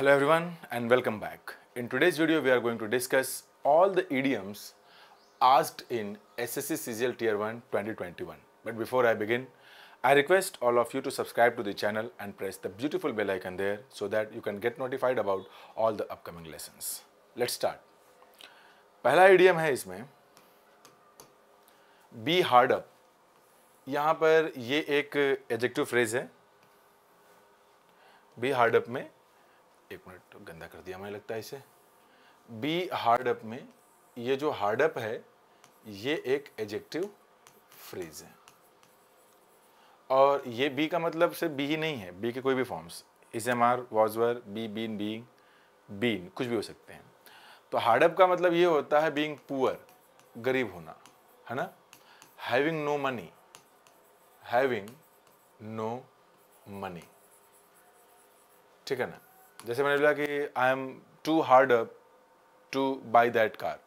Hello everyone and welcome back. In today's video, we are going to discuss all the idioms asked in SSC CGL Tier 1 2021. But before I begin, I request all of you to subscribe to the channel and press the beautiful bell icon there so that you can get notified about all the upcoming lessons. Let's start. पहला idiom है इसमें B hard up यहाँ पर ये एक adjective phrase है be hard एक minute गंदा कर दिया मुझे लगता है इसे बी हार्ड अप में ये जो हार्ड अप है ये एक एजेक्टिव फ्रेज है और ये बी का मतलब सिर्फ बी ही नहीं है बी के कोई भी forms is M R was were be been being been कुछ भी हो सकते हैं तो हार्डअप का मतलब ये होता है बींग पुअर गरीब होना है ना having no money having no money ठीक है ना जैसे मैंने बोला कि I am too hard up to buy that car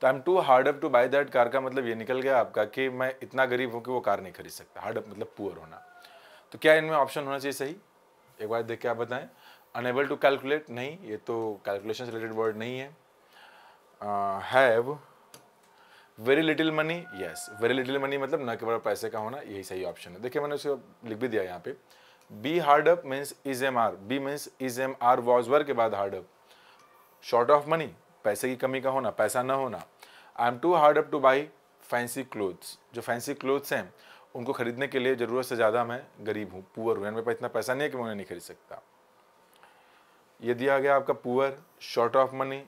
तो I am too hard up to buy that car का मतलब ये निकल गया आपका कि मैं इतना गरीब हूँ कि वो कार नहीं खरीद सकता हार्ड अप मतलब पुअर होना तो क्या इनमें ऑप्शन होना चाहिए सही एक बार देख के आप बताएं अनेबल टू कैलकुलेट नहीं ये तो कैलकुलेशन रिलेटेड वर्ड नहीं है have very little money yes very little money मतलब न केवल पैसे का होना यही सही ऑप्शन है देखिए मैंने उसे लिख भी दिया यहाँ पे be hard up means is M are be means is M are was were के बाद hard up short of money पैसे की कमी का होना पैसा ना होना I am too hard up to buy fancy clothes जो फैंसी क्लोथ्स हैं उनको खरीदने के लिए ज़रूरत से ज़्यादा मैं गरीब हूँ पुअर हूँ मेरे पास इतना पैसा नहीं है कि मैं उन्हें नहीं खरीद सकता ये दिया गया आपका poor short of money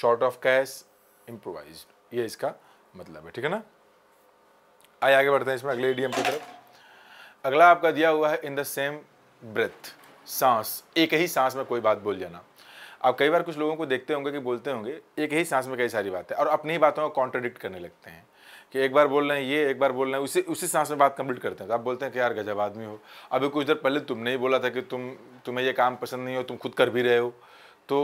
short of cash improvise ये इसका मतलब है ठीक है ना आइए आगे बढ़ते हैं इसमें अगले ईडीएम e की तरफ अगला आपका दिया हुआ है इन द सेम ब्रेथ सांस एक ही सांस में कोई बात बोल जाना आप कई बार कुछ लोगों को देखते होंगे कि बोलते होंगे एक ही सांस में कई सारी बातें और अपनी ही बातों को कॉन्ट्रोडिक्ट करने लगते हैं कि एक बार बोल रहे हैं ये एक बार बोल रहे हैं उसी उसी सांस में बात कंप्लीट करते हैं तो आप बोलते हैं कि यार गजब आदमी हो अभी कुछ देर पहले तुमने ही बोला था कि तुम तुम्हें ये काम पसंद नहीं हो तुम खुद कर भी रहे हो तो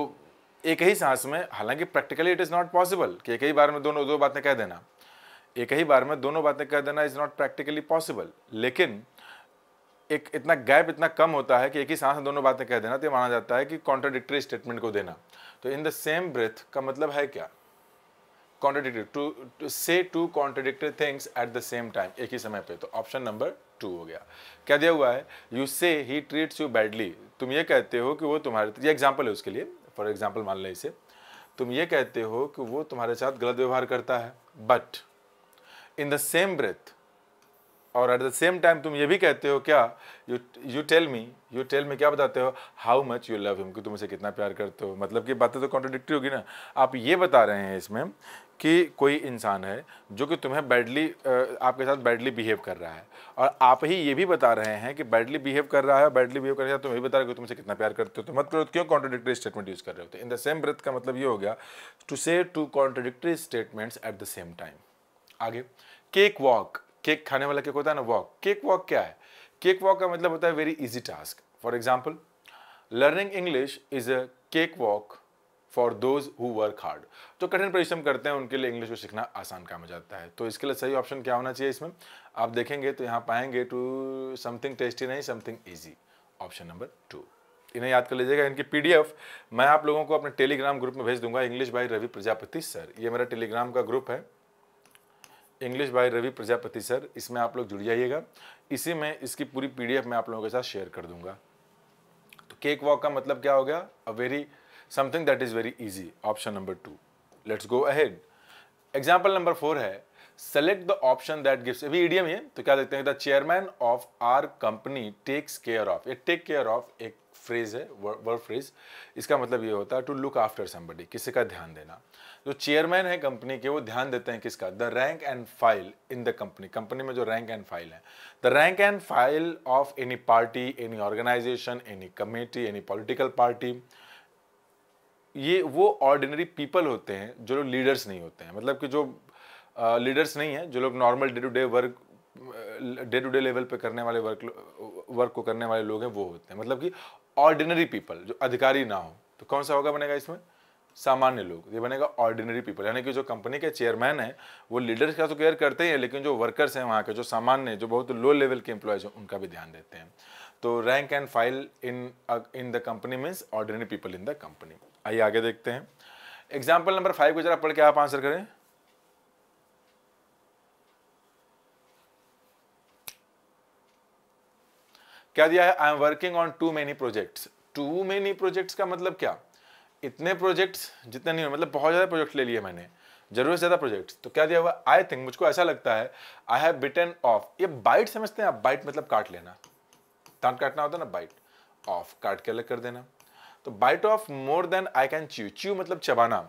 एक ही सांस में हालांकि practically it is not possible कि एक ही बार में दोनों दो बातें कह देना एक ही बार में दोनों बातें कह देना इज़ नॉट प्रैक्टिकली पॉसिबल लेकिन एक इतना गैप इतना कम होता है कि एक ही सांस दोनों बातें कह देना तो ये माना जाता है कि कॉन्ट्राडिक्टरी स्टेटमेंट को देना तो इन द सेम ब्रेथ का मतलब है क्या कॉन्ट्राडिक्टरी टू से two contradictory things at the same time एक ही समय पे तो ऑप्शन नंबर टू हो गया क्या दिया हुआ है यू से ही ट्रीट्स यू बैडली तुम ये कहते हो कि वो तुम्हारे ये एग्जाम्पल है उसके लिए फॉर एग्जाम्पल मान लें इसे तुम ये कहते हो कि वो तुम्हारे साथ गलत व्यवहार करता है but in the same breath और एट द सेम टाइम तुम ये भी कहते हो क्या you you tell me you tell me क्या बताते हो how much you love him कि तुम उसे कितना प्यार करते हो मतलब कि बातें तो कॉन्ट्रोडिक्टी होगी ना आप ये बता रहे हैं इसमें कि कोई इंसान है जो कि तुम्हें बैडली आपके साथ बैडली बिहेव कर रहा है और आप ही ये भी बता रहे हैं कि बैडली बिहेव कर रहा है बैडली बिहेव कर रहा है तुम तो ये बता रहे हो तुमसे कितना प्यार करते हो तो मतलब क्यों कॉन्ट्रोडिक्टी स्टेटमेंट यूज़ कर रहे होते इन द सेम ब्रेथ का मतलब ये हो गया टू से two contradictory statements at the same time आगे केक वॉक केक खाने वाला केक होता है ना वॉक केक वॉक क्या है केक वॉक का मतलब होता है very easy task for example learning English is a cake walk for those who work hard जो कठिन परिश्रम करते हैं उनके लिए इंग्लिश को सीखना आसान काम हो जाता है तो इसके लिए सही ऑप्शन क्या होना चाहिए इसमें आप देखेंगे तो यहाँ पाएंगे टू समथिंग टेस्टी नहीं something easy option number two इन्हें याद कर लीजिएगा इनकी पीडीएफ मैं आप लोगों को अपने टेलीग्राम ग्रुप में भेज दूंगा English by Ravi Prajapati sir ये मेरा टेलीग्राम का ग्रुप है English by Ravi Prajapati sir इसमें आप लोग जुड़ जाइएगा इसी में इसकी पूरी पीडीएफ मैं आप लोगों के साथ शेयर कर दूंगा तो केक वॉक का मतलब क्या हो गया a very something that is very easy option number two let's go ahead example number four है select the option that gives अभी ईडीएम है तो क्या देखते हैं the chairman of our company takes care of ये टेक केयर ऑफ एक फ्रेज है वर्ड फ्रेज इसका मतलब ये होता है टू लुक आफ्टर समबडी किसी का ध्यान देना जो चेयरमैन है कंपनी के वो ध्यान देते हैं किसका the rank and file in the company company में जो रैंक एंड फाइल है the rank and file of any party any organisation any committee any political party ये वो ऑर्डिनरी पीपल होते हैं जो लोग लीडर्स नहीं होते हैं मतलब कि जो लीडर्स uh, नहीं हैं जो लोग normal day to day work day to day level पे करने वाले वर्क वर्क को करने वाले लोग हैं वो होते हैं मतलब कि ऑर्डिनरी पीपल जो अधिकारी ना हो तो कौन सा होगा बनेगा इसमें सामान्य लोग ये बनेगा ऑर्डिनरी पीपल यानी कि जो कंपनी के चेयरमैन है वो लीडर्स का तो केयर करते ही हैं लेकिन जो वर्कर्स हैं वहाँ के जो सामान्य जो बहुत लो लेवल के एम्प्लॉयज़ हैं उनका भी ध्यान देते हैं तो rank and file in in the company means ordinary people in the company आइए आगे देखते हैं एग्जाम्पल नंबर फाइव को जरा पढ़ के आप आंसर करें क्या दिया है I am working on too many projects too many projects का मतलब क्या इतने प्रोजेक्ट्स जितने नहीं मतलब बहुत ज़्यादा प्रोजेक्ट ले लिए मैंने जरूरत से ज़्यादा प्रोजेक्ट्स तो क्या दिया हुआ आई थिंक मुझको ऐसा लगता है आई हैव बिटन ऑफ ये बाइट समझते हैं आप बाइट मतलब काट लेना दांत काटना होता है ना बाइट ऑफ काट के अलग कर देना तो bite off more than I can chew chew मतलब चबाना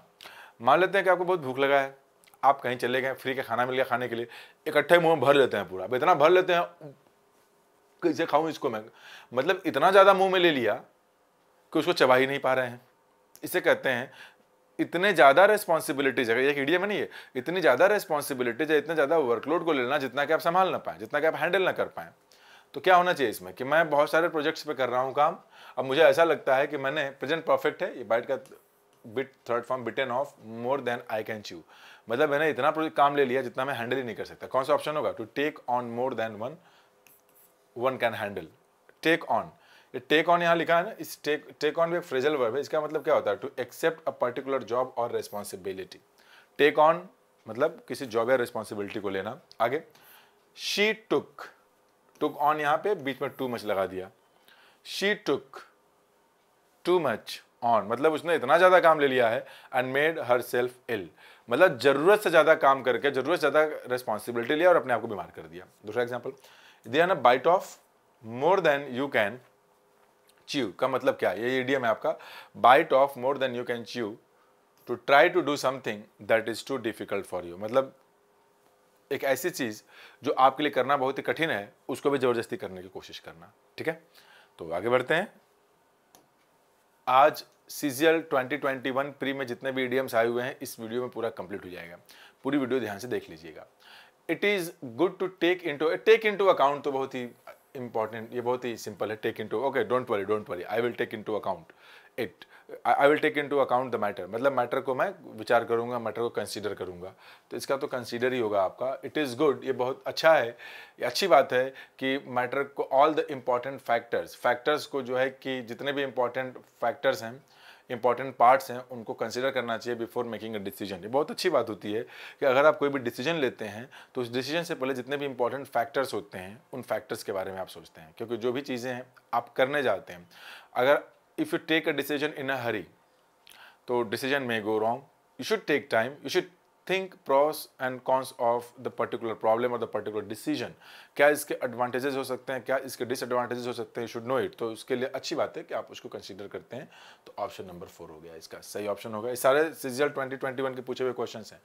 मान लेते हैं कि आपको बहुत भूख लगा है आप कहीं चले गए फ्री का खाना मिल गया खाने के लिए इकट्ठे मुंह भर लेते हैं पूरा अब इतना भर लेते हैं इसे खाऊं इसको मैं मतलब इतना ज़्यादा मुंह में ले लिया कि उसको चबा ही नहीं पा रहे हैं इसे कहते हैं इतने ज़्यादा रेस्पॉन्सिबिलिटीज है एक ईडीएम नहीं है इतनी ज़्यादा रेस्पॉन्सिबिलिटीज है इतना ज़्यादा वर्कलोड को लेना जितना कि आप संभाल ना पाए जितना कि आप हैंडल ना कर पाए तो क्या होना चाहिए इसमें कि मैं बहुत सारे प्रोजेक्ट्स पे कर रहा हूँ काम अब मुझे ऐसा लगता है कि मैंने प्रेजेंट परफेक्ट है ये बाइट का बिट थर्ड फॉर्म एन off more than I can chew मतलब मैंने इतना काम ले लिया जितना मैं हैंडल ही नहीं कर सकता कौन सा ऑप्शन होगा to take on more than one one can handle take on ये टेक ऑन यहाँ लिखा है ना इस टेक टेक ऑन भी एक फ्रेजल वर्ब है इसका मतलब क्या होता है to accept a particular job और रेस्पॉन्सिबिलिटी टेक ऑन मतलब किसी जॉब या रेस्पॉन्सिबिलिटी को लेना आगे शी टुक टुक ऑन यहाँ पे बीच में टू मच लगा दिया she took too much on मतलब उसने इतना ज़्यादा काम ले लिया है and made her self ill मतलब ज़रूरत से ज़्यादा काम करके ज़रूरत से ज़्यादा रेस्पॉन्सिबिलिटी लिया और अपने आप को बीमार कर दिया दूसरा example they are a bite off more than you can chew का मतलब क्या ये idiom है आपका bite off more than you can chew to try to do something that is too difficult for you मतलब एक ऐसी चीज़ जो आपके लिए करना बहुत ही कठिन है उसको भी ज़बरदस्ती करने की कोशिश करना ठीक है तो आगे बढ़ते हैं आज CGL 2021 twenty twenty one pre में जितने भी ईडियम्स आए हुए हैं इस वीडियो में पूरा कंप्लीट हो जाएगा पूरी वीडियो ध्यान से देख लीजिएगा it is good to take into take into account तो बहुत ही इंपॉर्टेंट ये बहुत ही सिंपल है take into okay don't worry don't worry I will take into account it I will take into account the matter मतलब matter को मैं विचार करूंगा मैटर को कंसिडर करूंगा तो इसका तो कंसिडर ही होगा आपका इट इज़ गुड ये बहुत अच्छा है ये अच्छी बात है कि मैटर को all the important factors factors को जो है कि जितने भी इम्पॉर्टेंट फैक्टर्स हैं इंपॉर्टेंट पार्ट्स हैं उनको कंसिडर करना चाहिए बिफोर मेकिंग अ डिसीजन ये बहुत अच्छी बात होती है कि अगर आप कोई भी डिसीजन लेते हैं तो उस डिसीजन से पहले जितने भी इंपॉर्टेंट फैक्टर्स होते हैं उन फैक्टर्स के बारे में आप सोचते हैं क्योंकि जो भी चीज़ें हैं आप करने जाते हैं अगर if you take a decision in a hurry तो decision may go wrong you should take time you should think pros and cons of the particular problem और द पर्टिकुलर डिसीजन क्या इसके एडवांटेजेस हो सकते हैं क्या इसके डिसएडवांटेजेस हो सकते हैं शुड नो इट तो उसके लिए अच्छी बात है कि आप उसको कंसिडर करते हैं तो ऑप्शन नंबर फोर हो गया इसका सही ऑप्शन होगा इस सारे सीजीएल ट्वेंटी ट्वेंटी वन के पूछे हुए क्वेश्चन हैं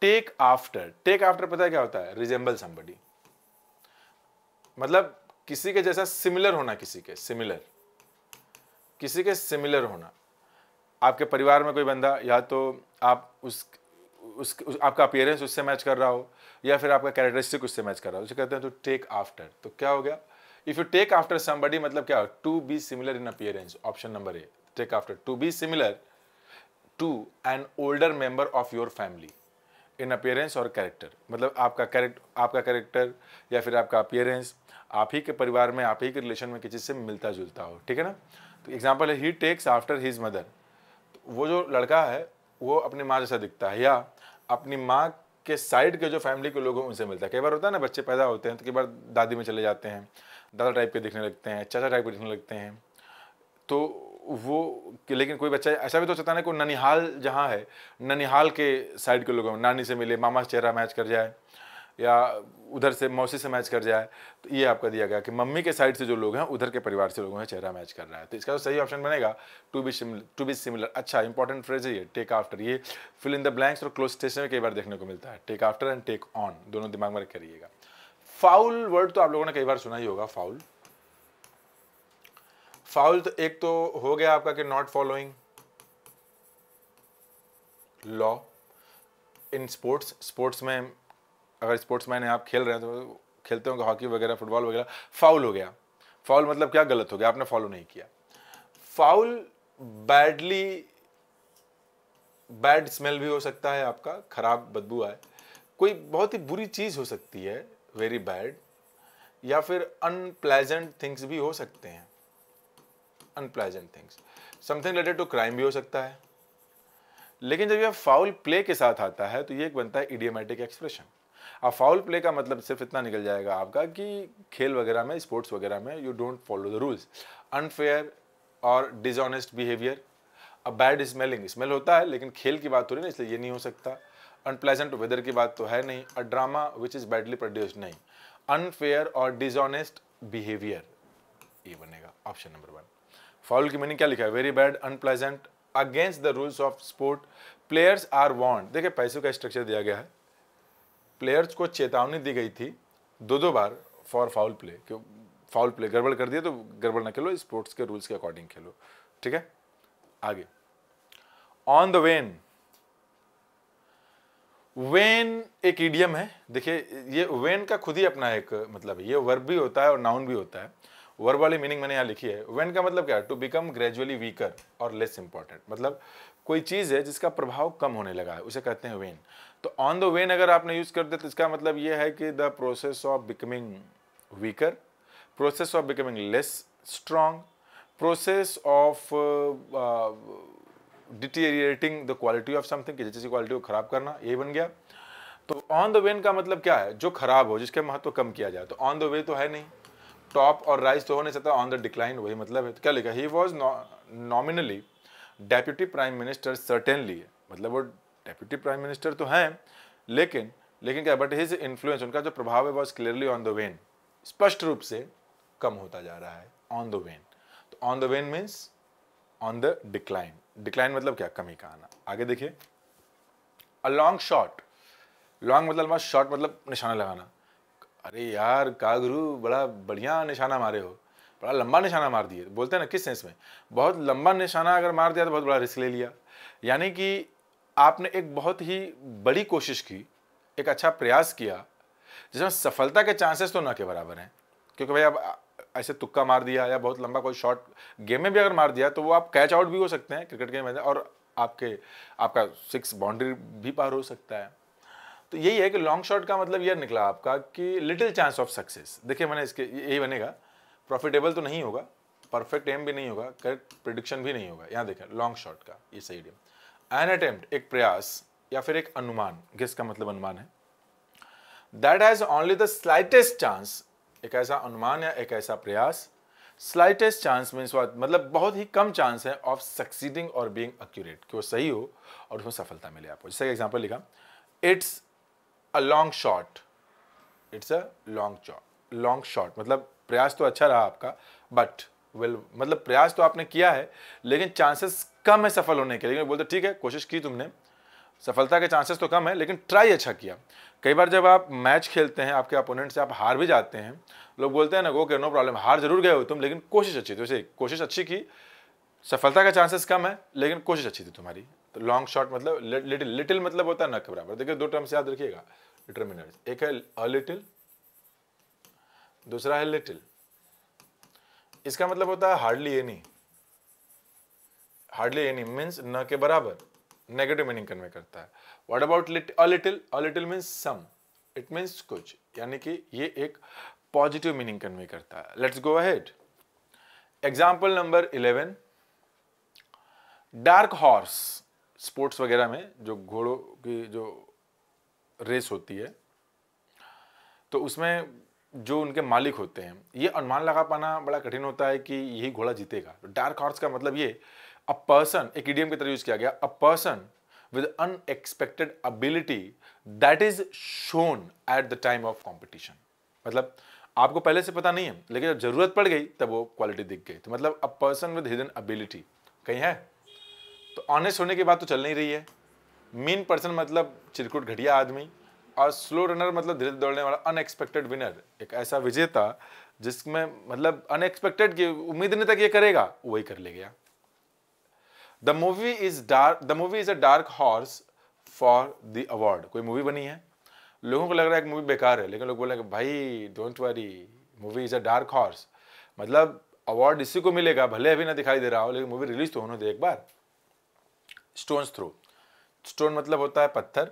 टेक आफ्टर टेक आफ्टर पता है क्या होता है रिजेंबल समबडी मतलब किसी के जैसा सिमिलर होना किसी के सिमिलर किसी के सिमिलर होना आपके परिवार में कोई बंदा या तो आप उस उस, उस आपका अपियरेंस उससे मैच कर रहा हो या फिर आपका कैरेक्टरिस्टिक उससे मैच कर रहा हो उसे कहते हैं तो टेक आफ्टर तो क्या हो गया if you take after somebody मतलब क्या हो to be similar in appearance option number A take after to be similar to an older member of your family in appearance और कैरेक्टर मतलब आपका कैरेक्ट आपका कैरेक्टर या फिर आपका अपियरेंस आप ही के परिवार में आप ही के रिलेशन में किसी से मिलता जुलता हो ठीक है ना तो एग्जाम्पल है he takes after his mother वो जो लड़का है वो अपनी माँ जैसा दिखता है या अपनी माँ के साइड के जो फैमिली के लोग हैं उनसे मिलता है कई बार होता है ना बच्चे पैदा होते हैं तो कई बार दादी में चले जाते हैं दादा टाइप के दिखने लगते हैं चाचा टाइप के दिखने लगते हैं तो वो लेकिन कोई बच्चा ऐसा भी तो चाहता है कि ननिहाल जहाँ है ननिहाल के साइड के लोगों नानी से मिले मामा से चेहरा मैच कर जाए या उधर से मौसी से मैच कर जाए तो ये आपका दिया गया कि मम्मी के साइड से जो लोग हैं उधर के परिवार से लोगों का चेहरा मैच कर रहा है तो इसका तो सही ऑप्शन बनेगा to be to be similar अच्छा इंपॉर्टेंट फ्रेज है ये टेक आफ्टर ये फिल इन द ब्लैंक्स और क्लोज स्टेशन में कई बार देखने को मिलता है take after and take on दोनों दिमाग में करिएगा फाउल वर्ड तो आप लोगों ने कई बार सुना ही होगा फाउल फाउल तो एक तो हो गया आपका कि not following law in sports sports में अगर स्पोर्ट्स मैन है आप खेल रहे हैं तो खेलते होंगे हॉकी वगैरह फुटबॉल वगैरह फाउल हो गया फाउल मतलब क्या गलत हो गया आपने फॉलो नहीं किया फाउल बैडली बैड स्मेल भी हो सकता है आपका खराब बदबू आए कोई बहुत ही बुरी चीज़ हो सकती है वेरी बैड या फिर अनप्लेजेंट थिंग्स भी हो सकते हैं unpleasant things something related to crime भी हो सकता है लेकिन जब यह फाउल प्ले के साथ आता है तो ये एक बनता है इडियोमेटिक एक्सप्रेशन अब फाउल प्ले का मतलब सिर्फ इतना निकल जाएगा आपका कि खेल वगैरह में स्पोर्ट्स वगैरह में you don't follow the rules unfair और dishonest behaviour a bad smelling smell होता है लेकिन खेल की बात हो रही है ना इसलिए ये नहीं हो सकता अनप्लेजेंट वेदर की बात तो है नहीं a drama which is badly produced नहीं अनफेयर और डिसऑनेस्ट बिहेवियर ये बनेगा ऑप्शन नंबर वन फाउल की मीनिंग क्या लिखा है very bad unpleasant against the rules of sport players are want देखिए पैसों का स्ट्रक्चर दिया गया है प्लेयर्स को चेतावनी दी गई थी दो दो बार फॉर फाउल प्ले क्यों फाउल प्ले गड़बड़ कर दिया तो गड़बड़ ना खेलो स्पोर्ट्स के रूल्स के अकॉर्डिंग खेलो ठीक है आगे ऑन द वेन वेन एक ईडियम है देखिए ये वेन का खुद ही अपना एक मतलब है ये वर्ब भी होता है और नाउन भी होता है वर्ब वाली मीनिंग मैंने यहाँ लिखी है वेन का मतलब क्या है टू बिकम ग्रेजुअली वीकर और लेस इंपॉर्टेंट मतलब कोई चीज़ है जिसका प्रभाव कम होने लगा है उसे कहते हैं वेन तो ऑन द वेन अगर आपने यूज़ कर दिया तो इसका मतलब यह है कि the process of becoming weaker process of becoming less strong process of deteriorating the quality of something किसी क्वालिटी को ख़राब करना यही बन गया तो ऑन द वेन का मतलब क्या है जो ख़राब हो जिसके महत्व कम किया जाए तो ऑन द वे तो है नहीं टॉप और राइज तो हो नहीं सकता ऑन द डिक्लाइन वही मतलब है तो क्या लिखा ही was nominally deputy prime minister certainly मतलब वो डेप्यूटी प्राइम मिनिस्टर तो हैं लेकिन लेकिन क्या बट हिज इन्फ्लुएंस उनका जो प्रभाव है was clearly on the wane स्पष्ट रूप से कम होता जा रहा है ऑन द वेन तो on the wane means on the decline decline मतलब क्या कमी का आना आगे देखिए अ लॉन्ग शॉट लॉन्ग मतलब शॉट मतलब निशाना लगाना अरे यार कागरू बड़ा बढ़िया निशाना मारे हो बड़ा लंबा निशाना मार दिए बोलते हैं ना किस सेंस में बहुत लंबा निशाना अगर मार दिया तो बहुत बड़ा रिस्क ले लिया यानी कि आपने एक बहुत ही बड़ी कोशिश की एक अच्छा प्रयास किया जिसमें सफलता के चांसेस तो ना के बराबर हैं क्योंकि भाई आप ऐसे तुक्का मार दिया या बहुत लंबा कोई शॉट गेम में भी अगर मार दिया तो वो आप कैच आउट भी हो सकते हैं क्रिकेट के में और आपके आपका सिक्स बाउंड्री भी पार हो सकता है तो यही है कि लॉन्ग शॉट का मतलब यह निकला आपका कि लिटिल चांस ऑफ सक्सेस देखिए मैंने इसके यही बनेगा प्रॉफिटेबल तो नहीं होगा परफेक्ट एम भी नहीं होगा करेक्ट प्रिडिक्शन भी नहीं होगा यहाँ देखें लॉन्ग शॉट का ये सही डेम एन अटेम्प्ट एक प्रयास या फिर एक अनुमान गेस का मतलब अनुमान है that has only the slightest chance एक ऐसा अनुमान या एक ऐसा प्रयास स्लाइटेस्ट चांस मीन्स मतलब बहुत ही कम चांस है ऑफ सक्सीडिंग और बींग एक्यूरेट कि वो सही हो और उसमें सफलता मिले आपको जैसे एग्जाम्पल लिखा it's a long shot it's a long shot long shot मतलब प्रयास तो अच्छा रहा आपका बट वेल मतलब प्रयास तो आपने किया है लेकिन चांसेस कम है सफल होने के लेकिन बोलते ठीक है कोशिश की तुमने सफलता के चांसेस तो कम है लेकिन ट्राई अच्छा किया कई बार जब आप मैच खेलते हैं आपके अपोनेंट से आप हार भी जाते हैं लोग बोलते हैं ना गो के नो प्रॉब्लम हार जरूर गए हो तुम लेकिन कोशिश अच्छी थी वैसे तो कोशिश अच्छी की सफलता का चांसेस कम है लेकिन कोशिश अच्छी थी तुम्हारी तो लॉन्ग शॉट मतलब लिटिल लिटिल मतलब होता है न के बराबर देखिए दो टर्म्स याद रखिएगा डिटर्मिनेट एक है अ लिटिल दूसरा है लिटिल इसका मतलब होता है hardly any hardly any means न के बराबर नेगेटिव मीनिंग कन्वे करता है what about lit a little a means some it means कुछ यानी कि ये एक पॉजिटिव मीनिंग कन्वे करता है let's go ahead example number eleven dark horse sports वगैरह में जो घोड़ों की जो रेस होती है तो उसमें जो उनके मालिक होते हैं ये अनुमान लगा पाना बड़ा कठिन होता है कि यही घोड़ा जीतेगा डार्क हॉर्स का मतलब ये अ पर्सन एक ईडियम की तरह यूज किया गया a person with unexpected ability that is shown at the time of competition मतलब आपको पहले से पता नहीं है लेकिन जब जरूरत पड़ गई तब वो क्वालिटी दिख गई तो मतलब a person with hidden ability कहीं है तो ऑनेस्ट होने की बात तो चल नहीं रही है मीन पर्सन मतलब चिरकुट घटिया आदमी और स्लो रनर मतलब धीरे दौड़ने वाला अनएक्सपेक्टेड विनर एक ऐसा विजेता जिसमें मतलब अनएक्सपेक्टेड की उम्मीद नहीं था कि ये करेगा वही कर ले गया the movie is dark the movie is a dark horse for the award कोई मूवी बनी है लोगों को लग रहा है कि मूवी बेकार है लेकिन लोग बोल रहे हैं भाई don't worry movie is a dark horse मतलब अवार्ड इसी को मिलेगा भले अभी ना दिखाई दे रहा हो लेकिन मूवी रिलीज तो होने दे एक बार स्टोन्स थ्रो स्टोन मतलब होता है पत्थर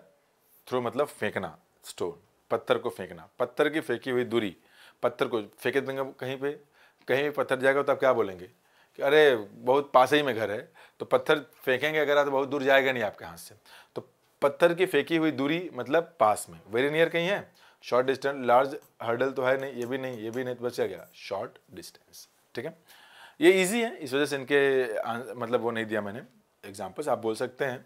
थ्रो मतलब फेंकना स्टोन पत्थर को फेंकना पत्थर की फेंकी हुई दूरी पत्थर को फेंके देंगे कहीं पे कहीं भी पत्थर जाएगा तो आप क्या बोलेंगे कि अरे बहुत पास ही में घर है तो पत्थर फेंकेंगे अगर तो बहुत दूर जाएगा नहीं आपके हाथ से तो पत्थर की फेंकी हुई दूरी मतलब पास में वेरी नियर कहीं है शॉर्ट डिस्टेंस लार्ज हर्डल तो है नहीं ये भी नहीं ये भी नहीं तो बचा गया शॉर्ट डिस्टेंस ठीक है ये इजी है इस वजह से इनके मतलब वो नहीं दिया मैंने एग्जाम्पल्स आप बोल सकते हैं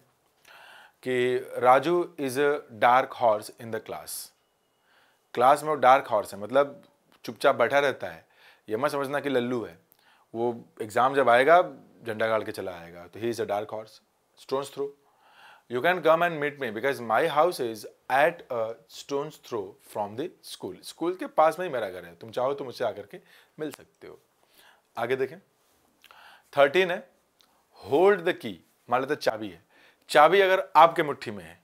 कि Raju is a dark horse in the class class में वो डार्क हॉर्स है मतलब चुपचाप बैठा रहता है यह मत समझना कि लल्लू है वो एग्ज़ाम जब आएगा झंडा गाड़ के चला आएगा तो he is a dark horse stone's throw you can come and meet me because my house is at a stone's throw from the school school के पास में ही मेरा घर है तुम चाहो तो मुझसे आकर के मिल सकते हो आगे देखें थर्टीन है होल्ड द की मान लेते चाबी है चाबी अगर आपके मुट्ठी में है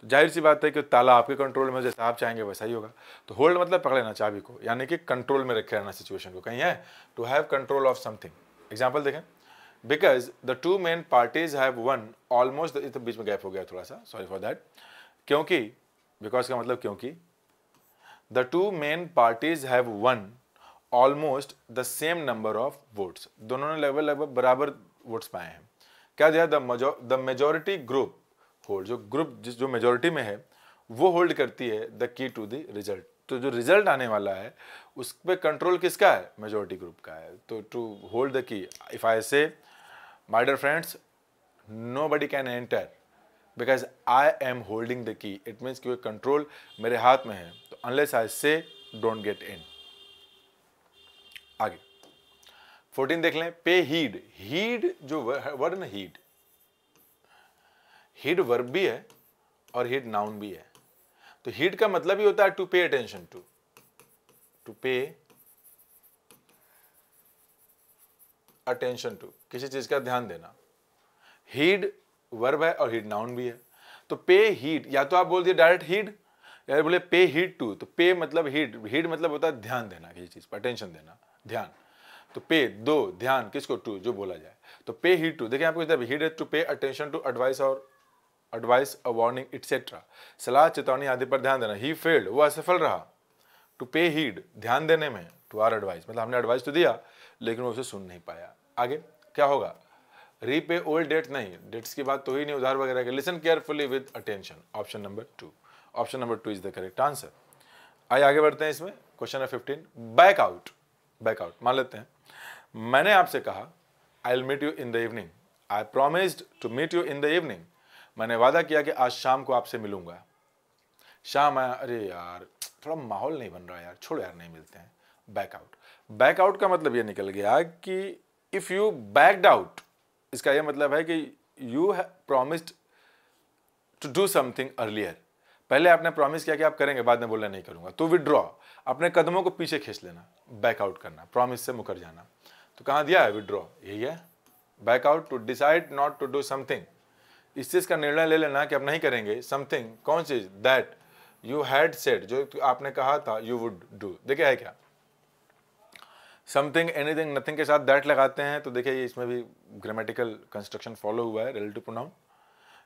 तो जाहिर सी बात है कि ताला आपके कंट्रोल में जैसा आप चाहेंगे वैसा ही होगा तो होल्ड मतलब पकड़े ना चाबी को यानी कि कंट्रोल में रखे रहना सिचुएशन को कहीं है to have control of something example देखें because the two main parties have won almost इस बीच में गैप हो गया थोड़ा सा सॉरी फॉर दैट क्योंकि बिकॉज का मतलब क्योंकि the two main parties have won almost the same number of votes दोनों ने लगभग लगभग बराबर वोट्स पाए हैं क्या दिया द मेजोरिटी ग्रुप होल्ड जो ग्रुप जो मेजोरिटी में है वो होल्ड करती है the key to the result तो जो रिजल्ट आने वाला है उस पर कंट्रोल किसका है मेजोरिटी ग्रुप का है तो to hold the key if I say my dear friends nobody can enter because I am holding the key it means key control मेरे हाथ में है तो अनलेस आई से डोंट गेट इन आगे फोर्टीन देख लें पे हीड हीड जो वर्ड ना हीड हीड वर्ब भी है और हीड नाउन भी है तो हीड का मतलब ही होता है to pay attention to to pay attention to किसी चीज का ध्यान देना हीड वर्ब है और हीड नाउन भी है तो पे हीड या तो आप बोल दिए डायरेक्ट हीड या बोले पे हीड टू तो पे मतलब हीड हीड मतलब होता है ध्यान देना किसी चीज पर अटेंशन देना ध्यान तो पे दो ध्यान किसको टू जो बोला जाए तो पे ही टू देखिए आपको heed to pay attention to advice और एडवाइस अ वार्निंग एटसेट्रा सलाह चेतावनी आदि पर ध्यान देना ही फेल्ड वो असफल रहा टू पे हीड ध्यान देने में टू आर एडवाइस मतलब हमने एडवाइस तो दिया लेकिन वो उसे सुन नहीं पाया आगे क्या होगा रीपे ओल्ड डेट नहीं डेट्स की बात तो ही नहीं उधार वगैरह के listen carefully with attention option number two option number two is the correct answer आइए आगे बढ़ते हैं इसमें क्वेश्चन है fifteen back out back out मान लेते हैं मैंने आपसे कहा I will meet you in the evening I promised to meet you in the evening मैंने वादा किया कि आज शाम को आपसे मिलूंगा शाम आया अरे यार थोड़ा माहौल नहीं बन रहा यार छोड़ यार नहीं मिलते हैं बैकआउट बैकआउट का मतलब ये निकल गया कि इफ़ यू बैकड आउट इसका यह मतलब है कि you have promised to do something earlier पहले आपने प्रॉमिस किया कि आप करेंगे बाद में बोलना नहीं करूंगा तो विड्रॉ अपने कदमों को पीछे खींच लेना बैकआउट करना प्रॉमिस से मुकर जाना तो कहाँ दिया है विड्रॉ यही है back out to decide not to do something इस चीज़ का निर्णय ले लेना कि अब नहीं करेंगे समथिंग कौन चीज़ दैट यू हैड सेट जो आपने कहा था यू वुड डू देखिए है क्या समथिंग एनीथिंग नथिंग के साथ दैट लगाते हैं तो देखिए इसमें भी ग्रामेटिकल कंस्ट्रक्शन फॉलो हुआ है relative pronoun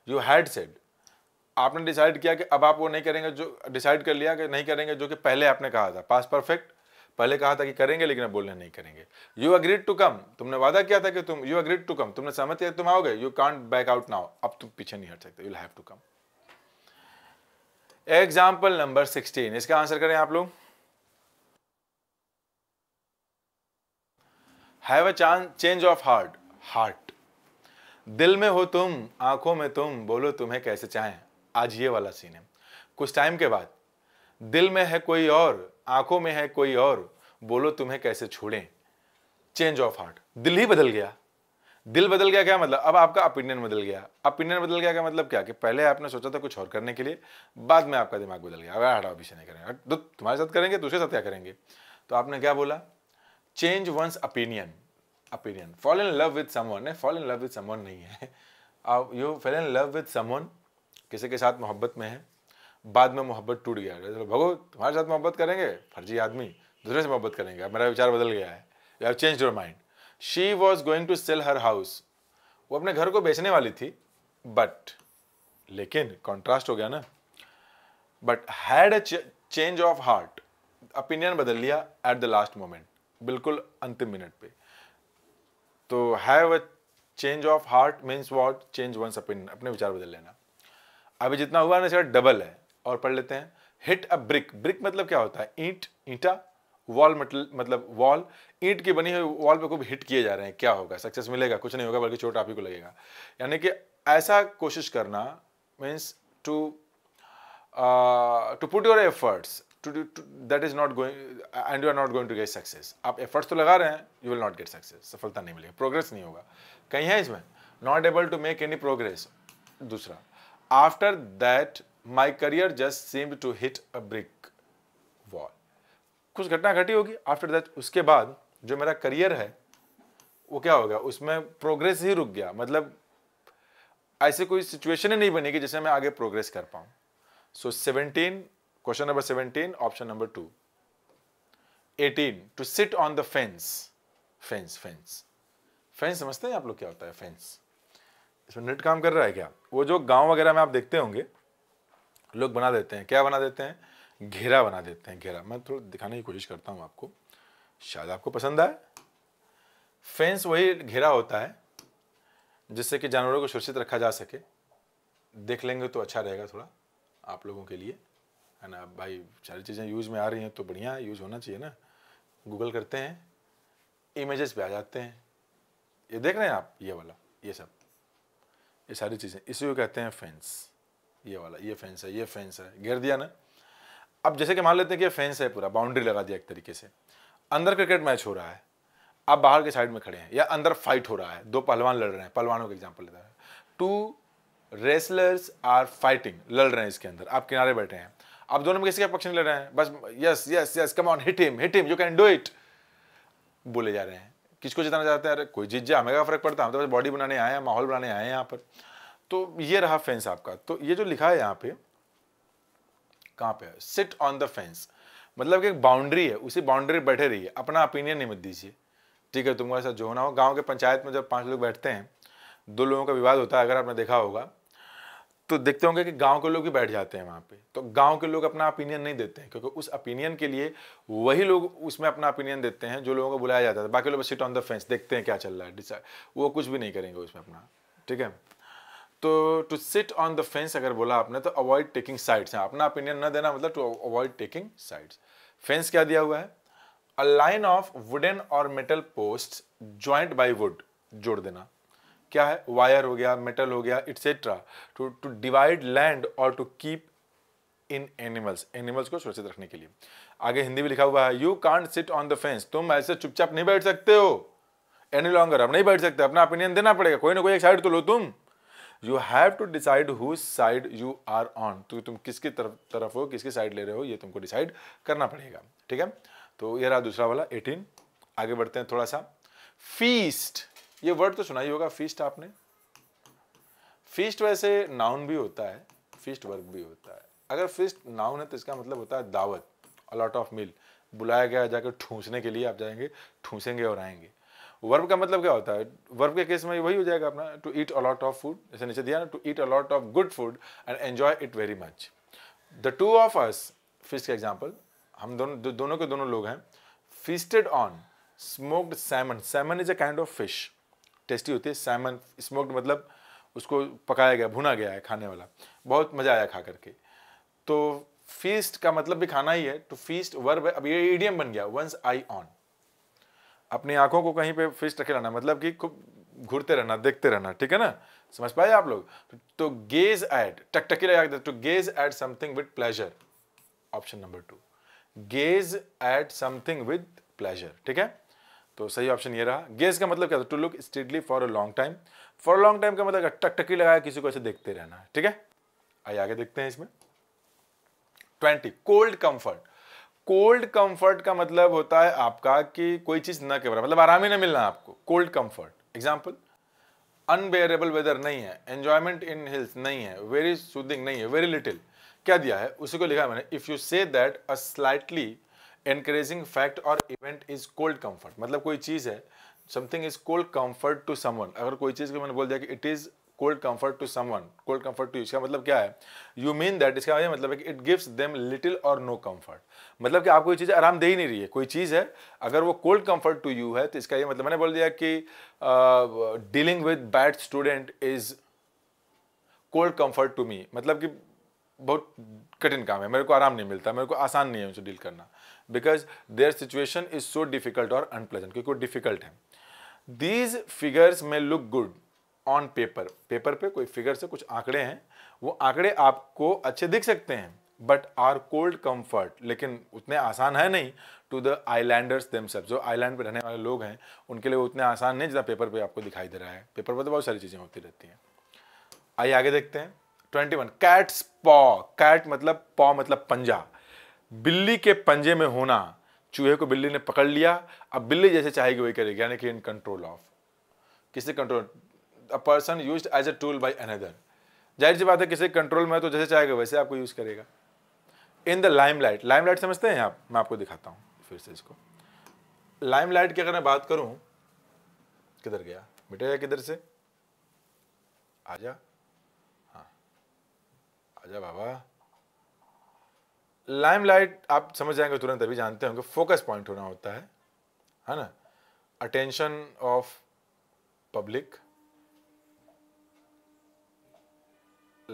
you had said आपने डिसाइड किया कि अब आप वो नहीं करेंगे जो डिसाइड कर लिया कि नहीं करेंगे जो कि पहले आपने कहा था पास परफेक्ट पहले कहा था कि करेंगे लेकिन अब बोल रहे नहीं करेंगे यू अग्रीड टू कम तुमने वादा किया था कि तुम यू अग्रीड टू कम तुमने सहमत किया तुम आओगे you can't back out now अब तुम पीछे नहीं हट सकते you have to come example number sixteen इसका आंसर करें आप लोग have a chance change of heart heart दिल में हो तुम आंखों में तुम बोलो तुम्हें कैसे चाहें आज ये वाला सीन है कुछ टाइम के बाद दिल में है कोई और आंखों में है कोई और बोलो तुम्हें कैसे छोड़ें चेंज ऑफ हार्ट दिल ही बदल गया दिल बदल गया क्या मतलब अब आपका ओपिनियन बदल गया ओपिनियन बदल गया क्या मतलब क्या कि पहले आपने सोचा था कुछ और करने के लिए बाद में आपका दिमाग बदल गया अगर हटाओ पीछे नहीं करेंगे तो तुम्हारे साथ करेंगे दूसरे साथ क्या करेंगे तो आपने क्या बोला change one's opinion opinion fall in love with someone है fall in love with someone नहीं है आप you fall in love with someone किसी के साथ मोहब्बत में है बाद में मोहब्बत टूट गया चलो भगो तुम्हारे साथ मोहब्बत करेंगे फर्जी आदमी दूसरे से मोहब्बत करेंगे मेरा विचार बदल गया है you have change your mind she was going to sell her house वो अपने घर को बेचने वाली थी बट लेकिन कॉन्ट्रास्ट हो गया ना but had a change of heart opinion बदल लिया एट द लास्ट मोमेंट बिल्कुल अंतिम मिनट पे तो have a change of heart means what change one's opinion अपने विचार बदल लेना अभी जितना हुआ ना सर डबल है और पढ़ लेते हैं हिट अ ब्रिक ब्रिक मतलब क्या होता है ईंट ईंटा वॉल मतलब मतलब वॉल ईंट की बनी हुई वॉल पे खूब हिट किए जा रहे हैं क्या होगा सक्सेस मिलेगा कुछ नहीं होगा बल्कि चोट आप ही को लगेगा यानी कि ऐसा कोशिश करना means to to put your efforts to that is not going and you are not going to get success आप एफर्ट्स तो लगा रहे हैं you will not get success सफलता नहीं मिलेगी प्रोग्रेस नहीं होगा कहीं है इसमें not able to make any progress दूसरा after that my career just seem to hit a brick wall कुछ घटना घटी होगी आफ्टर दैट उसके बाद जो मेरा करियर है वो क्या हो गया उसमें प्रोग्रेस ही रुक गया मतलब ऐसे कोई सिचुएशन ही नहीं बनेगी जिसमें मैं आगे प्रोग्रेस कर पाऊँ so seventeen question number seventeen option number two eighteen to sit on the fence fence fence fence समझते हैं आप लोग क्या होता है फेंस इसमें नेट काम कर रहा है क्या वो जो गांव वगैरह में आप देखते होंगे लोग बना देते हैं क्या बना देते हैं घेरा बना देते हैं घेरा मैं थोड़ा दिखाने की कोशिश करता हूँ आपको शायद आपको पसंद आए फेंस वही घेरा होता है जिससे कि जानवरों को सुरक्षित रखा जा सके देख लेंगे तो अच्छा रहेगा थोड़ा आप लोगों के लिए है ना भाई सारी चीज़ें यूज़ में आ रही हैं तो बढ़िया यूज़ होना चाहिए ना गूगल करते हैं इमेजेस पे आ जाते हैं ये देख रहे हैं आप ये वाला ये सब ये सारी चीज़ें इसी को कहते हैं फेंस ये वाला ये फेंस है ये फेंस है घेर दिया ना अब जैसे कि मान लेते हैं कि ये फेंस है पूरा बाउंड्री लगा दिया एक तरीके से अंदर क्रिकेट मैच हो रहा है आप बाहर के साइड में खड़े हैं या अंदर फाइट हो रहा है दो पहलवान लड़ रहे हैं पहलवानों का एग्जाम्पल लेता है टू रेसलर्स आर फाइटिंग लड़ रहे हैं इसके अंदर आप किनारे बैठे हैं आप दोनों में किसी का पक्ष नहीं लड़ रहे हैं बस yes yes yes come on hit him hit him you can do it बोले जा रहे हैं किसको जिताना चाहते हैं अरे कोई जीत जाए हमें क्या फर्क पड़ता है हम तो बस बॉडी बनाने आए हैं माहौल बनाने आए हैं यहाँ पर तो ये रहा फेंस आपका तो ये जो लिखा है यहाँ पे कहाँ पे है सिट ऑन द फेंस मतलब कि एक बाउंड्री है उसी बाउंड्री बैठे रहिए अपना ओपिनियन नहीं मत दीजिए ठीक है तुम्हारे साथ जो होना हो गाँव के पंचायत में जब पाँच लोग बैठते हैं दो लोगों का विवाद होता है अगर आपने देखा होगा तो देखते होंगे कि गांव के लोग भी बैठ जाते हैं वहाँ पे तो गांव के लोग अपना ओपिनियन नहीं देते हैं क्योंकि उस ओपिनियन के लिए वही लोग उसमें अपना ओपिनियन देते हैं जो लोगों को बुलाया जाता है बाकी लोग सिट ऑन द फेंस देखते हैं क्या चल रहा है डिसाइड वो कुछ भी नहीं करेंगे उसमें अपना ठीक है तो to sit on the fence अगर बोला आपने तो अवॉइड टेकिंग साइड्स हैं अपना ओपिनियन ना देना मतलब to avoid taking sides fence क्या दिया हुआ है अ लाइन ऑफ वुडन और metal post joined by wood जोड़ देना क्या है वायर हो गया मेटल हो गया etcetera to to divide land और to keep in animals animals को सुरक्षित रखने के लिए आगे हिंदी में लिखा हुआ है you can't sit on the fence तुम ऐसे चुपचाप नहीं बैठ सकते हो एनी लॉन्गर अब नहीं बैठ सकते अपना ओपिनियन देना पड़ेगा कोई ना कोई एक साइड तो लो तुम you have to decide who side you are on तो तुम किसकी तरफ तरफ हो किसकी साइड ले रहे हो ये तुमको डिसाइड करना पड़ेगा ठीक है तो ये रहा दूसरा वाला एटीन आगे बढ़ते हैं थोड़ा सा फीस्ट ये वर्ड तो सुना ही होगा फीस्ट आपने फीस्ट वैसे नाउन भी होता है फीस्ट वर्ग भी होता है अगर फीस्ट नाउन है तो इसका मतलब होता है दावत अलॉट ऑफ मील बुलाया गया जाकर ठूंसने के लिए आप जाएंगे ठूसेंगे और आएंगे वर्ब का मतलब क्या होता है वर्ब के केस में वही हो जाएगा अपना to eat a lot of food जैसे नीचे दिया ना to eat a lot of good food and enjoy it very much the two of us fish का एग्जाम्पल हम दोनों दो, दोनों के दोनों लोग हैं feasted on smoked salmon salmon is a kind of fish tasty होती है सैमन स्मोक्ड मतलब उसको पकाया गया भुना गया है खाने वाला बहुत मज़ा आया खा करके तो फीस्ट का मतलब भी खाना ही है टू फीस्ट वर्ब है अब ये ईडियम बन गया वंस आई ऑन अपनी आंखों को कहीं पे फिक्स रखे रहना मतलब कि खूब घूरते रहना देखते रहना ठीक है ना समझ पाए आप लोग तो गेज एट टकटकी लगा देते to gaze at something with pleasure option number two gaze at something with pleasure ठीक है तो सही ऑप्शन ये रहा गेज का मतलब क्या था to look steadily for a long time for a long time का मतलब टकटकी लगाया किसी को ऐसे देखते रहना ठीक है आइए आगे देखते हैं इसमें twenty cold comfort cold comfort का मतलब होता है आपका कि कोई चीज़ ना घबरा मतलब आराम ही ना मिलना आपको cold comfort example unbearable weather नहीं है एन्जॉयमेंट इन हिल्स नहीं है वेरी सुदिंग नहीं है वेरी लिटिल क्या दिया है उसी को लिखा है मैंने if you say that a slightly encouraging fact और इवेंट इज कोल्ड कंफर्ट मतलब कोई चीज़ है something is cold comfort to someone अगर कोई चीज़ को मैंने बोल दिया कि it is cold comfort to someone cold comfort to इसका मतलब क्या है यू मीन दैट इसका मतलब है इट गिव्स देम लिटिल और नो कंफर्ट मतलब कि आपको ये चीज़ आराम दे ही नहीं रही है कोई चीज़ है अगर वो कोल्ड कंफर्ट टू यू है तो इसका ये मतलब मैंने बोल दिया कि dealing with bad student is cold comfort to me मतलब कि बहुत कठिन काम है मेरे को आराम नहीं मिलता मेरे को आसान नहीं है उनसे डील करना because their situation is so difficult और अनप्लेजेंट क्योंकि वो डिफिकल्ट है दीज फिगर्स में look good on paper paper पे कोई फिगर से कुछ आंकड़े हैं वो आंकड़े आपको अच्छे दिख सकते हैं बट आर कोल्ड कम्फर्ट लेकिन उतने आसान है नहीं टू द आईलैंडर्स सब जो आईलैंड पर रहने वाले लोग हैं उनके लिए उतने आसान नहीं जितना पेपर पे आपको दिखाई दे रहा है पेपर पर तो बहुत सारी चीज़ें होती रहती हैं आइए आगे देखते हैं twenty one cat's paw cat मतलब पॉ मतलब पंजा बिल्ली के पंजे में होना चूहे को बिल्ली ने पकड़ लिया अब बिल्ली जैसे चाहेगी वही करेगी यानी कि इन कंट्रोल ऑफ किससे control a person use as a tool by another जाहिर सी बात है किसी कंट्रोल में तो जैसे चाहेगा वैसे आपको यूज़ करेगा in the limelight limelight समझते हैं आप मैं आपको दिखाता हूँ फिर से इसको लाइम लाइट की अगर मैं बात करूँ किधर गया गया किधर से आ जा हाँ आ जा बाबा लाइम लाइट आप समझ जाएंगे तुरंत अभी जानते होंगे फोकस पॉइंट होना होता है है ना अटेंशन ऑफ पब्लिक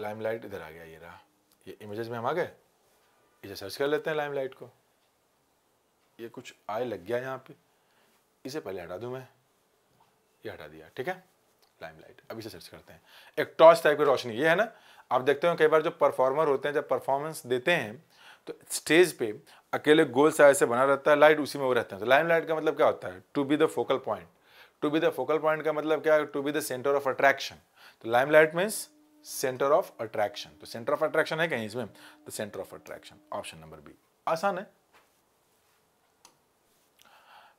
लाइमलाइट इधर आ गया ये रहा ये इमेजेस में हम आ गए इसे सर्च कर लेते हैं लाइमलाइट को ये कुछ आए लग गया यहाँ पे इसे पहले हटा दूँ मैं ये हटा दिया ठीक है लाइमलाइट अब इसे सर्च करते हैं एक टॉर्च टाइप की रोशनी ये है ना आप देखते हो कई बार जो परफॉर्मर होते हैं जब परफॉर्मेंस देते हैं तो स्टेज पे अकेले गोल साइज से बना रहता है लाइट उसी में वो रहते हैं तो लाइम लाइट का मतलब क्या होता है to be the focal point to be the focal point का मतलब क्या है to be the centre of attraction तो limelight means centre of attraction तो सेंटर ऑफ अट्रैक्शन है कहीं इसमें तो centre of attraction option number B आसान है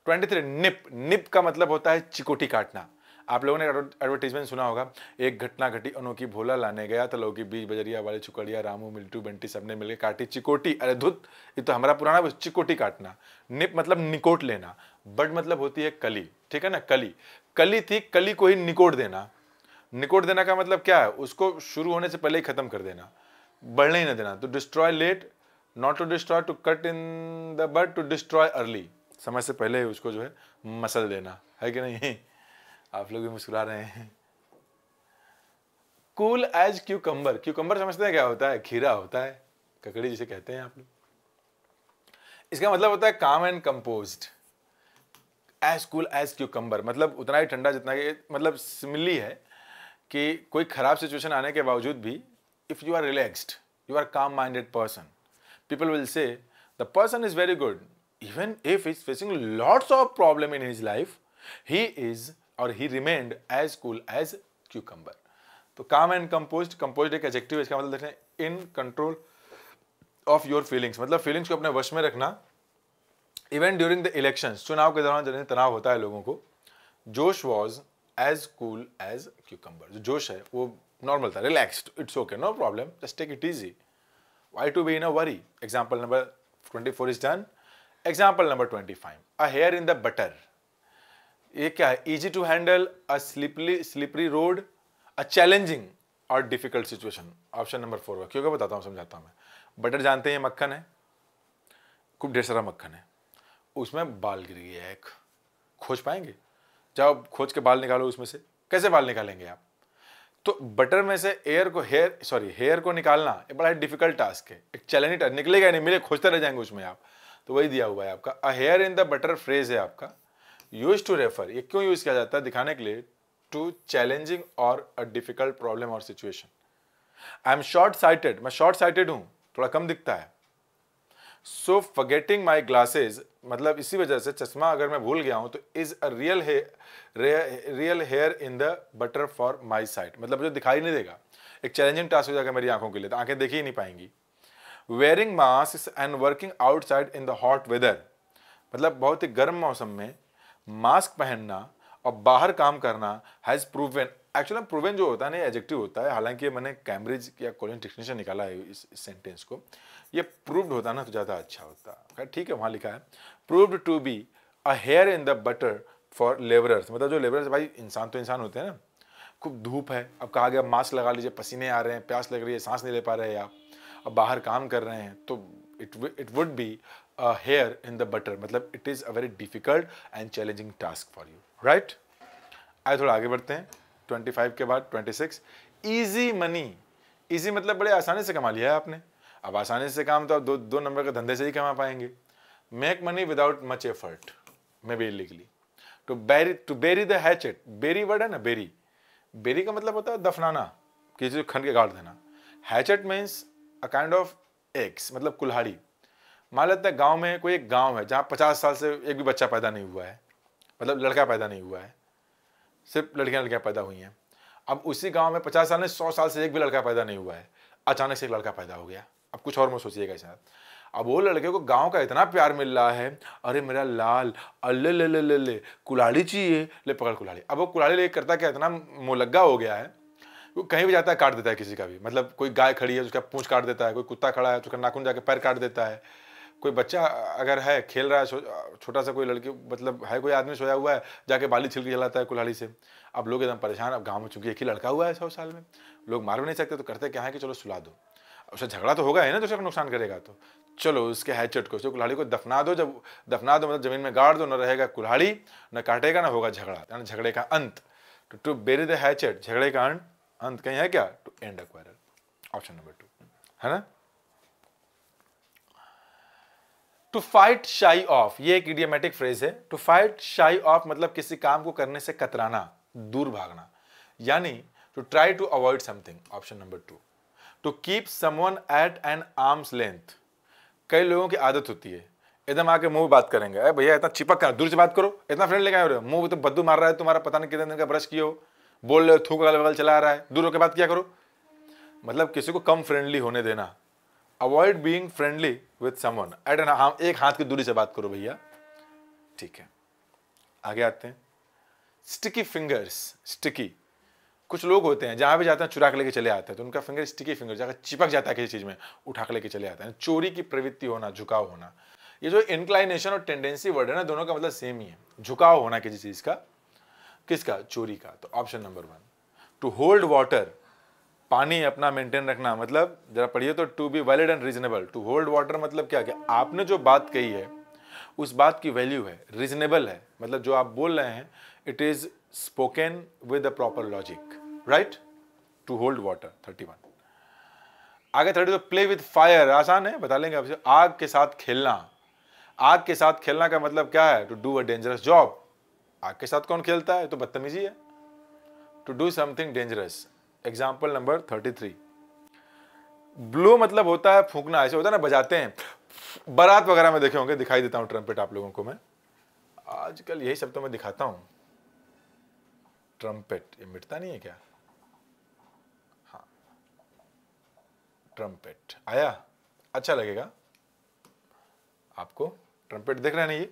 ट्वेंटी थ्री निप निप का मतलब होता है चिकोटी काटना आप लोगों ने एडवर्टीजमेंट सुना होगा एक घटना घटी अनोखी भोला लाने गया तो लोग बीज बजरिया वाले चुकड़िया रामू मिल्टू बंटी सबने मिलकर काटी चिकोटी अरे धुत ये तो हमारा पुराना चिकोटी काटना निप मतलब निकोट लेना बट मतलब होती है कली ठीक है ना कली कली थी कली को ही निकोट देना निकोट देना का मतलब क्या है उसको शुरू होने से पहले ही खत्म कर देना बढ़ने ही ना देना तो destroy let not to destroy to cut in the bud to destroy early समय से पहले उसको जो है मसल देना है कि नहीं आप लोग भी मुस्कुरा रहे हैं कूल एज क्यूकम्बर क्यूकम्बर समझते हैं क्या होता है खीरा होता है ककड़ी जिसे कहते हैं आप लोग इसका मतलब होता है calm and composed as cool as cucumber मतलब उतना ही ठंडा जितना कि मतलब सिमिली है कि कोई ख़राब सिचुएशन आने के बावजूद भी if you are relaxed you are calm minded person people will say the person is very good even if is facing lots of problem in his life he is और he remained as cool as cucumber तो calm and composed composed एक adjective इसका मतलब देखें हैं in control of your feelings मतलब feelings को अपने वश में रखना इवन ड्यूरिंग द इलेक्शन चुनाव के दौरान जैसे तनाव होता है लोगों को जोश was as cool as cucumber जो जोश है वो नॉर्मल था relaxed it's okay no problem just take it easy why to be in a worry example number twenty four is done example number twenty five a hair in the butter ये क्या है easy to handle a slipply slippery road a challenging और difficult situation option number four का क्योंकि बताता हूँ समझाता हूँ मैं बटर जानते हैं मक्खन है खूब ढेर सारा मक्खन है उसमें बाल गिर गया है एक खोज पाएंगे जाओ खोज के बाल निकालो उसमें से कैसे बाल निकालेंगे आप तो बटर में से एयर को हेयर सॉरी हेयर को निकालना एक बड़ा डिफिकल्ट टास्क है एक चैलेंज निकलेगा नहीं मिले खोजते रह जाएंगे उसमें आप तो वही दिया हुआ है आपका a hair in the butter phrase है आपका यूज टू रेफर ये क्यों यूज़ किया जाता है दिखाने के लिए टू चैलेंजिंग और अ डिफिकल्ट प्रॉब्लम और situation I am short sighted मैं शॉर्ट साइटेड हूँ थोड़ा कम दिखता है सो फगेटिंग माई ग्लासेज मतलब इसी वजह से चश्मा अगर मैं भूल गया हूँ तो is a real hair real hair in the butter for my sight मतलब मुझे दिखाई नहीं देगा एक चैलेंजिंग टास्क हो जाएगा मेरी आंखों के लिए तो आंखें देख ही नहीं पाएंगी wearing mask and working outside in the hot weather मतलब बहुत ही गर्म मौसम में मास्क पहनना और बाहर काम करना हैज़ प्रूवन एक्चुअली प्रूवन जो होता है ना एजेक्टिव होता है हालांकि मैंने कैम्ब्रिज या कॉलेज डिक्शनरी निकाला है इस सेंटेंस को ये प्रूव्ड होता ना तो ज़्यादा अच्छा होता खैर ठीक है वहाँ लिखा है proved to be a hair in the butter for labourers मतलब जो लेबरर्स भाई इंसान तो इंसान होते हैं ना खूब धूप है अब कहा गया मास्क लगा लीजिए पसीने आ रहे हैं प्यास लग रही है सांस नहीं ले पा रहे हैं आप अब बाहर काम कर रहे हैं तो it it would be a hair in the butter मतलब it is a very difficult and challenging task for you right आए थोड़ा आगे बढ़ते हैं ट्वेंटी फाइव के बाद twenty six easy money easy मतलब बड़े आसानी से कमा लिया है आपने अब आसानी से काम तो आप दो दो नंबर के धंधे से ही कमा पाएंगे make money without much effort मे लिख ली टू तो बेरी टू तो bury the hatchet bury word है ना बेरी बेरी का मतलब होता है दफनाना किसी को खन के गाड़ देना hatchet means a kind of axe मतलब कुल्हाड़ी मान लेते हैं गाँव में कोई एक गाँव है जहाँ पचास साल से एक भी बच्चा पैदा नहीं हुआ है मतलब लड़का पैदा नहीं हुआ है सिर्फ लड़कियाँ लड़कियाँ पैदा हुई हैं अब उसी गाँव में पचास साल में सौ साल से एक भी लड़का पैदा नहीं हुआ है अचानक से एक लड़का पैदा हो गया अब कुछ और मत सोचिएगा शायद अब वो लड़के को गांव का इतना प्यार मिल रहा है अरे मेरा लाल अल्ले ले ले ले ले कुलाड़ी चाहिए ले पकड़ कुलाड़ी अब वो कुल्हाड़ी ले करता क्या इतना मुलग्गा हो गया है वो कहीं भी जाता है काट देता है किसी का भी मतलब कोई गाय खड़ी है उसका पूँछ काट देता है कोई कुत्ता खड़ा है उसका नाखून जाके पैर काट देता है कोई बच्चा अगर है खेल रहा है छोटा सा कोई लड़की मतलब है कोई आदमी सोया हुआ है जाके बाली छिलकी जलाता है कुल्हाड़ी से अब लोग एकदम परेशान अब गाँव में चूंकि एक ही लड़का हुआ है सौ साल में लोग मार भी नहीं सकते तो करते क्या है हाँ कि चलो सुला दो उससे झगड़ा तो होगा है ना तो को नुकसान करेगा तो चलो उसके हैचट को उसको कुल्हाड़ी को दफना दो जब दफना दो मतलब जमीन में गाड़ दो न रहेगा कुल्हाड़ी न काटेगा ना होगा झगड़ा यानी झगड़े का अंत तो to to bury the hatchet झगड़े का अंत अंत कहीं है क्या to end a option number two है ना टू फाइट शाई ऑफ ये एक इडियोमेटिक फ्रेज है टू फाइट शाई ऑफ मतलब किसी काम को करने से कतराना दूर भागना यानी to try to avoid something option number two to keep someone at an arms length कई लोगों की आदत होती है एकदम आके मुंह बात करेंगे अरे भैया इतना चिपक कर दूर से बात करो इतना फ्रेंड लेके आए हो मुंह तो बद्दू मार रहा है तुम्हारा पता नहीं कितने दिन का ब्रश किया हो बोल रहे हो थूक अगल बगल चला रहा है दूर होकर बात किया करो मतलब किसी को कम फ्रेंडली होने देना avoid being friendly with someone at an हम एक हाथ की दूरी से बात करो भैया ठीक है आगे आते हैं स्टिकी फिंगर्स स्टिकी कुछ लोग होते हैं जहाँ भी जाते हैं चुरा के लेके चले आते हैं तो उनका फिंगर स्टिकी फिंगर जाकर चिपक जाता है किसी चीज़ में उठा के लेके चले आते हैं चोरी की प्रवृत्ति होना झुकाव होना ये जो इंक्लाइनेशन और टेंडेंसी वर्ड है ना दोनों का मतलब सेम ही है झुकाव होना किसी चीज़ का किसका चोरी का तो option number one to hold water पानी अपना मेंटेन रखना मतलब जरा पढ़िए तो to be valid and reasonable to hold water मतलब क्या कि आपने जो बात कही है उस बात की वैल्यू है रीजनेबल है मतलब जो आप बोल रहे हैं it is spoken with a proper logic right to hold water thirty one आगे thirty two play with fire आसान है बता लेंगे आपसे आग के साथ खेलना आग के साथ खेलना का मतलब क्या है to do a dangerous job आग के साथ कौन खेलता है तो बदतमीजी है to do something dangerous example number thirty three blow मतलब होता है फूकना ऐसे होता है ना बजाते हैं बारात वगैरह में देखे होंगे दिखाई देता हूँ ट्रम्पेट आप लोगों को मैं आजकल यही सब तो मैं दिखाता हूँ ट्रम्पेट ये मिटता नहीं है क्या ट्रम्पेट आया अच्छा लगेगा आपको ट्रम्पेट देख रहे हैं ये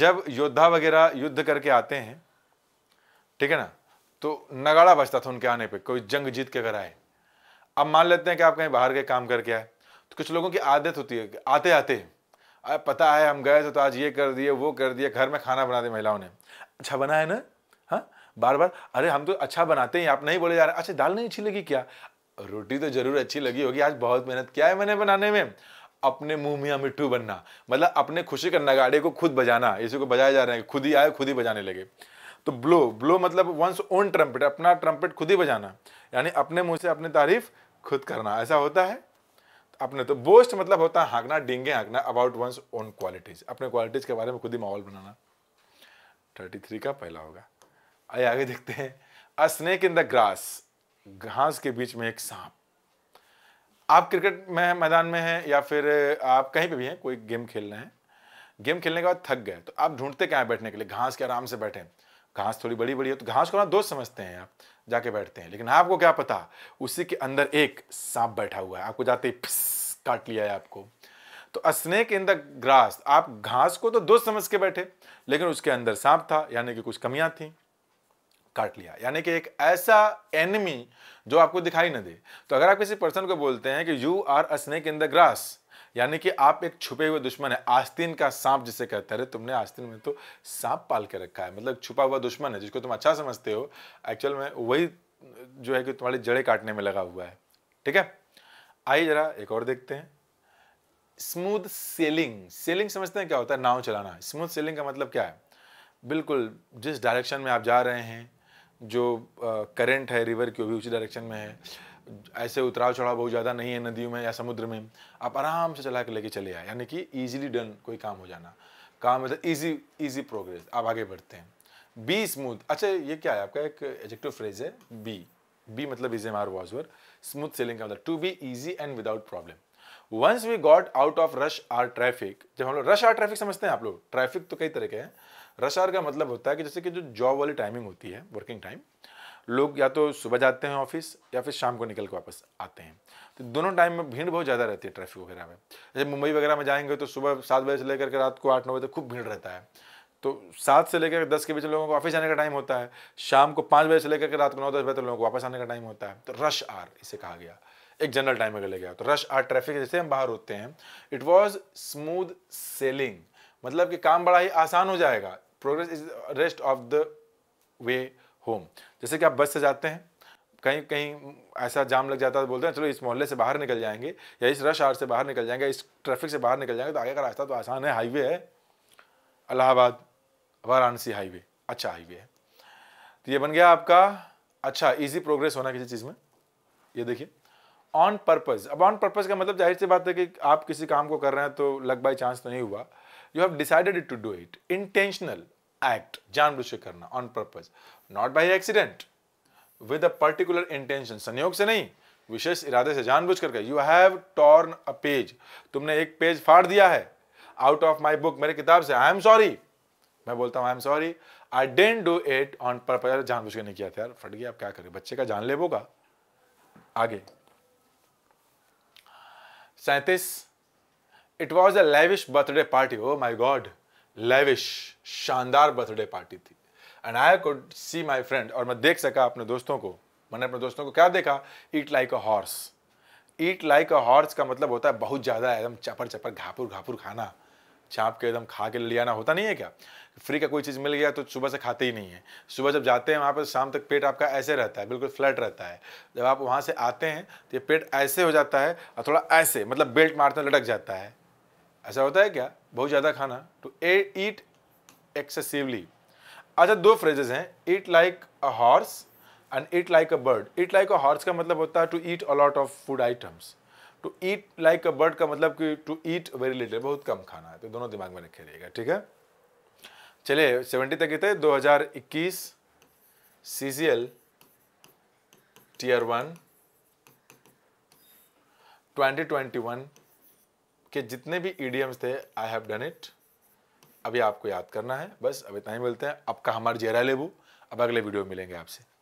जब योद्धा वगैरह युद्ध करके आते हैं ठीक है ना तो नगाड़ा बजता था उनके आने पे कोई जंग जीत के अगर आए अब मान लेते हैं कि आप कहीं बाहर के काम करके आए तो कुछ लोगों की आदत होती है आते आते अरे पता है हम गए थे तो आज ये कर दिए वो कर दिए घर में खाना बना दिया महिलाओं ने अच्छा बना है ना हाँ बार बार अरे हम तो अच्छा बनाते हैं आप नहीं बोले जा रहे अच्छा दाल नहीं अच्छी लगी क्या रोटी तो जरूर अच्छी लगी होगी आज बहुत मेहनत किया है मैंने बनाने में अपने मुंह मियाँ मिट्टू बनना मतलब अपने खुशी का नगाड़े को खुद बजाना इसी को बजाया जा रहे हैं खुद ही आए खुद ही बजाने लगे तो ब्लो ब्लो मतलब वंस ओन ट्रम्पेट अपना ट्रम्पेट खुद ही बजाना यानी अपने मुंह से अपनी तारीफ खुद करना ऐसा होता है अपने तो बोस्ट मतलब होता है हाँकना डेंगे हाँकना अबाउट वंस ओन क्वालिटीज अपने क्वालिटीज के बारे में खुद ही माहौल बनाना थर्टी थ्री का पहला होगा आइए आगे देखते हैं a snake in the grass घास के बीच में एक सांप आप क्रिकेट में मैदान में हैं या फिर आप कहीं पे भी हैं कोई गेम खेल रहे हैं गेम खेलने के बाद थक गए तो आप ढूंढते क्या है बैठने के लिए घास के आराम से बैठे घास थोड़ी बड़ी बड़ी है तो घास को ना दोस्त समझते हैं आप जाके बैठते हैं लेकिन आपको क्या पता उसी के अंदर एक सांप बैठा हुआ है आपको जाते ही काट लिया है आपको तो स्नेक इन द ग्रास आप घास को तो दोस्त समझ के बैठे लेकिन उसके अंदर सांप था यानी कि कुछ कमियां थी काट लिया यानी कि एक ऐसा एनिमी जो आपको दिखाई ना दे तो अगर आप किसी पर्सन को बोलते हैं कि you are a snake in the grass यानी कि आप एक छुपे हुए दुश्मन है आस्तीन का सांप जिसे कहते हैं तुमने आस्तीन में तो सांप पाल के रखा है मतलब छुपा हुआ दुश्मन है जिसको तुम अच्छा समझते हो एक्चुअल में वही जो है कि तुम्हारी जड़ें काटने में लगा हुआ है ठीक है आइए जरा एक और देखते हैं स्मूथ सेलिंग सेलिंग समझते हैं क्या होता है नाव चलाना स्मूथ सेलिंग का मतलब क्या है बिल्कुल जिस डायरेक्शन में आप जा रहे हैं जो करंट है रिवर की भी उसी डायरेक्शन में है ऐसे उतराव चढ़ाव बहुत ज़्यादा नहीं है नदियों में या समुद्र में आप आराम से चला के लेके चले आए यानी कि ईजिली डन कोई काम हो जाना काम मतलब ईजी ईजी प्रोग्रेस आप आगे बढ़ते हैं बी स्मूथ अच्छा ये क्या है आपका एक एजेक्टिव फ्रेज है बी बी मतलब इज एम आर वॉजवर स्मूथ सेलिंग का मतलब to be easy and without problem once we got out of rush hour traffic जब हम लोग रश आर ट्रैफिक समझते हैं आप लोग ट्रैफिक तो कई तरह के हैं रश आर का मतलब होता है कि जैसे कि जो जॉब वाली टाइमिंग होती है वर्किंग टाइम लोग या तो सुबह जाते हैं ऑफिस या फिर शाम को निकल के वापस आते हैं तो दोनों टाइम में भीड़ बहुत ज़्यादा रहती है ट्रैफिक वगैरह में जैसे मुंबई वगैरह में जाएंगे तो सुबह सात बजे से लेकर के रात को आठ नौ बजे तक खूब भीड़ रहता है तो सात से लेकर दस के बीच लोगों को ऑफिस जाने का टाइम होता है शाम को पाँच बजे से लेकर के रात को नौ दस बजे तक लोगों को वापस आने का टाइम होता है तो रश आर इसे कहा गया एक जनरल टाइम अगर ले गया तो रश आर ट्रैफिक जैसे हम बाहर होते हैं इट वॉज स्मूद सेलिंग मतलब कि काम बड़ा ही आसान हो जाएगा progress is rest of the way home जैसे कि आप बस से जाते हैं कहीं कहीं ऐसा जाम लग जाता है तो बोलते हैं चलो इस मोहल्ले से बाहर निकल जाएंगे या इस रश आर से बाहर निकल जाएंगे इस ट्रैफिक से बाहर निकल जाएंगे तो आगे का रास्ता तो आसान है हाईवे है अलाहाबाद वाराणसी हाईवे अच्छा हाईवे है तो ये बन गया आपका अच्छा इजी प्रोग्रेस होना किसी चीज़ में ये देखिए ऑन पर्पज़ अब ऑन पर्पज़ का मतलब जाहिर सी बात है कि आप किसी काम को कर रहे हैं तो लग बाई चांस तो नहीं हुआ you have decided to do it. Intentional act, जानबूझकर करना, on purpose not by accident with a particular intention संयोग से नहीं, विशेष इरादे से जानबूझ करके you have torn a page तुमने एक पेज फाड़ दिया है आउट ऑफ माई बुक मेरे किताब से आई एम सॉरी मैं बोलता हूँ I am sorry I didn't do it on purpose जानबूझ के नहीं किया था यार फट गया आप क्या करें बच्चे का जानलेब होगा आगे सैतीस it was a lavish birthday party oh my god lavish शानदार बर्थडे पार्टी थी and I could see my friend और मैं देख सका अपने दोस्तों को मैंने अपने दोस्तों को क्या देखा eat like a horse eat like a horse का मतलब होता है बहुत ज़्यादा एकदम चपर चपर घापुर घापुर खाना छाप के एकदम खा के लियाना होता नहीं है क्या फ्री का कोई चीज़ मिल गया तो सुबह से खाते ही नहीं है सुबह जब जाते हैं वहाँ पर शाम तक पेट आपका ऐसे रहता है बिल्कुल फ्लैट रहता है जब आप वहाँ से आते हैं तो ये पेट ऐसे हो जाता है और थोड़ा ऐसे मतलब बेल्ट मारते लटक जाता है ऐसा होता है क्या बहुत ज़्यादा खाना टू ईट एक्सेसिवली अच्छा दो फ्रेजेज हैं eat like a horse and eat like a bird eat like a horse का मतलब होता है to eat a lot of food items to eat like a bird का मतलब कि टू ईट वेरी लिटल बहुत कम खाना है तो दोनों दिमाग में रखे रहिएगा ठीक है चलिए सेवेंटी तक कहते हैं दो हज़ार इक्कीस C C L tier one twenty twenty one के जितने भी ईडीएम्स थे आई हैव डन इट अभी आपको याद करना है बस अब इतना ही मिलते हैं आपका हमारे जेरा लेबू अब अगले वीडियो में मिलेंगे आपसे